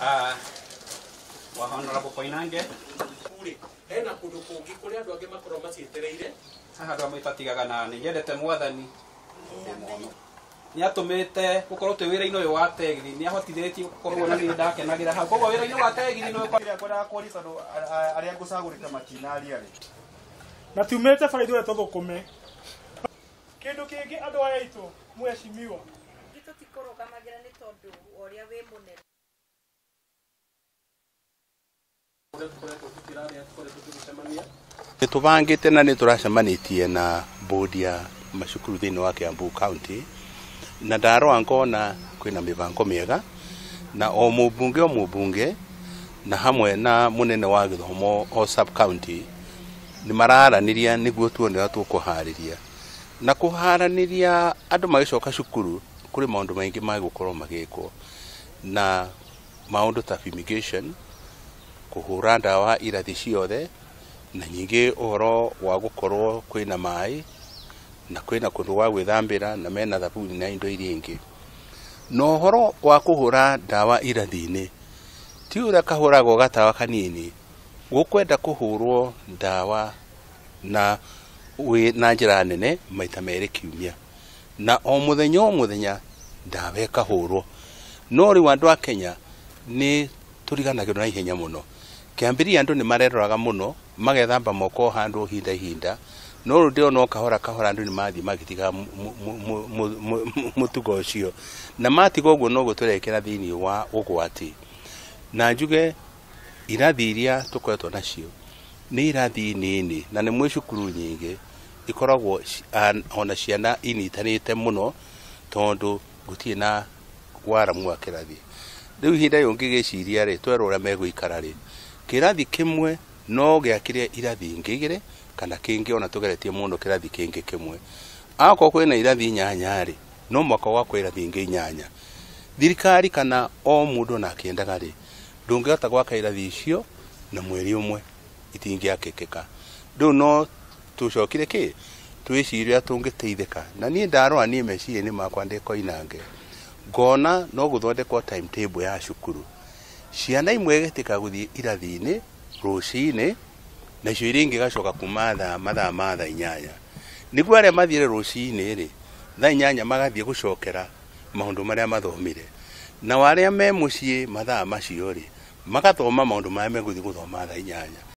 uh, ah. wa honorable Koinange hena kundu kungi kuri andu angi makorwo macietereire haha andu amwe itatigaga na nä nyendete mwathani nä atå te gå korwo twä wä ra-inä å yå wa tegithi nä ahotithä tie gåkorwo na nä ndakenagä ra hau koguo wä ra-inä wa tegithi nĩkwendakwari tondå arä a ngå cagå rä te matinaria rä na tiumä te bara ithuä retwo thå kå me kä ndå kä ngä andå aya aitå mwecimiwa itå tikå rå gamagä ra nä tondå nä tå hangä te na nä tå racemanä tie na bdiya macukuru thä iniä wa käabt na ndaroangana kwä na mä bango mä ega na o må bunge o må bunge na hamwe na må nene wa gä thomo o nä mararanä ria nä guo tuonea tå kå harä ria na kå haranä ria andå magä coka cukuru kå rä maå ndå maingä magå korwo magä kwo na maå ndå tagat kå hå ra ndawa irathi ciothe na nyingä å horo wa gå korwo kwä na maä na kwä na kå ndå wa gwä thambä ra na mena thabuni na indo iriaingä na å horo wa kå hå ra ndawa irathi-inä ti å rä a kahå raga å gatawa kanini gå kwenda kå hå rwo ndawa n na njä ra nene maita merä kiumia na o må thenya o må thenya ndawa ä kahå rwo no rä u andå a kenya nä turiganagirwo na ihenya muno kiambiria andu ni mareroraga muno magethamba moko handu hinda hinda no ndio no kahora kahora andu ni mathi magitiga mutugo ucio na matiga uguo no guturekera thiini wa ugwati na njuge irathi iria tukoretwo nacio ni irathi nini na ni mwi cukuru nyingi ikoragwo ona ciana inyitanite muno tondu gutirĩ na waramu wa kĩrathi rä u ihinda iyo ngigiciria ri twera uria megwikara ri kirathi kimwe no gä akire irathi ingä igä rä kana kä ngä ona tå geretie må no kä rathi kä ngä kä mwe akorwo kwä na irathi inyanya rä no mwaka gwakwa irathi ingä inyanya thirikari kana o må ndå ona akä rä ndå ngä hota gwaka irathi icio na mweri å mwe itingä akä kä ka rä u no tå cokire kä twä ciria tå ngä teithä ka na niä ndarora niä meciria-inä makwa ndä koinange ngona no time table ya cukuru ciana imwe gå thiä irathi-inĩ rũciinĩ nacio iria ingä gacoka kuma mathaa ma thaa inyanya nĩguo arĩa rå rũciinĩ rĩ thaa inyanya magathiĩ gũcokera maũndũ marĩa mathomire nao a me mũciĩ mathaa macio rĩ magathoma megå thiä gå thoma thaa inyanya